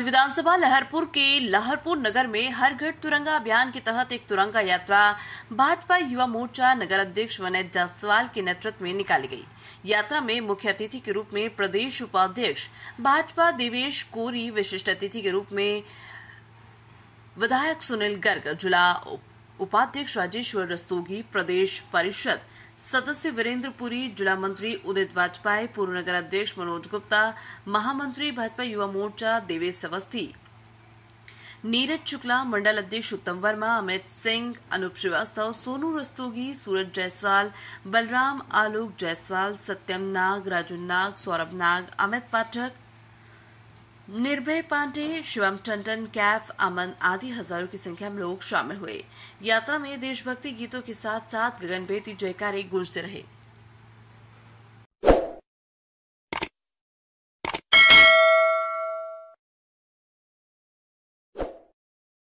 आज विधानसभा लहरपुर के लहरपुर नगर में हर घर तुरंगा अभियान के तहत एक तुरंगा यात्रा भाजपा युवा मोर्चा नगर अध्यक्ष वनय जायसवाल के नेतृत्व में निकाली गई यात्रा में मुख्य अतिथि के रूप में प्रदेश उपाध्यक्ष भाजपा देवेश कोरी विशिष्ट अतिथि के रूप में विधायक सुनील गर्ग जिला उपाध्यक्ष राजेश्वर रस्तोगी प्रदेश परिषद सदस्य वीरेंद्र पुरी जिला मंत्री उदित वाजपेयी पूर्व नगराध्यक्ष मनोज गुप्ता महामंत्री भाजपा युवा मोर्चा देवेश अवस्थी नीरज शुक्ला मंडल अध्यक्ष उत्तम वर्मा अमित सिंह अनूप श्रीवास्तव सोनू रस्तोगी सूरज जायसवाल बलराम आलोक जायसवाल सत्यम नाग राजू नाग सौरभ नाग अमित पाठक निर्भय पांडे शिवम टंडन कैफ अमन आदि हजारों की संख्या में लोग शामिल हुए यात्रा में देशभक्ति गीतों के साथ साथ गगनभेदी जयकारे गूंजते रहे